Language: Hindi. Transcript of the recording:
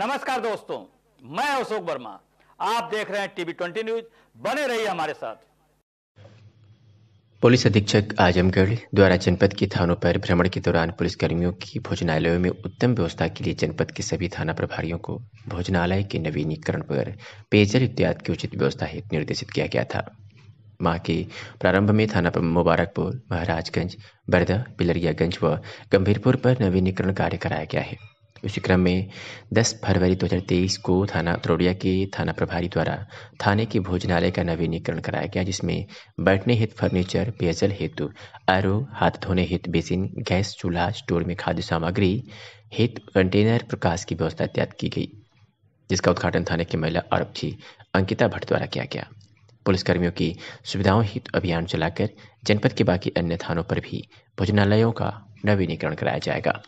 नमस्कार दोस्तों मैं अशोक वर्मा आप देख रहे हैं टीवी ट्वेंटी न्यूज बने रहिए हमारे साथ पुलिस अधीक्षक आजमगढ़ द्वारा जनपद के थानों पर भ्रमण के दौरान पुलिसकर्मियों की भोजनालयों में उत्तम व्यवस्था के लिए जनपद के सभी थाना प्रभारियों को भोजनालय के नवीनीकरण पर पेयजल इत्यादि की उचित व्यवस्था हेतु निर्देशित किया गया था माह के प्रारंभ में थाना मुबारकपुर महाराजगंज बरदा पिलरियागंज व गंभीरपुर पर नवीनीकरण कार्य कराया गया है इसी क्रम में 10 फरवरी 2023 को थाना त्रोड़िया के थाना प्रभारी द्वारा थाने के भोजनालय का नवीनीकरण कराया गया जिसमें बैठने हित फर्नीचर पेयजल हेतु आरो हाथ धोने हित बेसिन गैस चूल्हा स्टोर में खाद्य सामग्री हित कंटेनर प्रकाश की व्यवस्था इत्यादि की गई जिसका उद्घाटन थाने की महिला आरक्षी अंकिता भट्ट द्वारा किया गया पुलिसकर्मियों की सुविधाओं हित अभियान चलाकर जनपद के बाकी अन्य थानों पर भी भोजनालयों का नवीनीकरण कराया जाएगा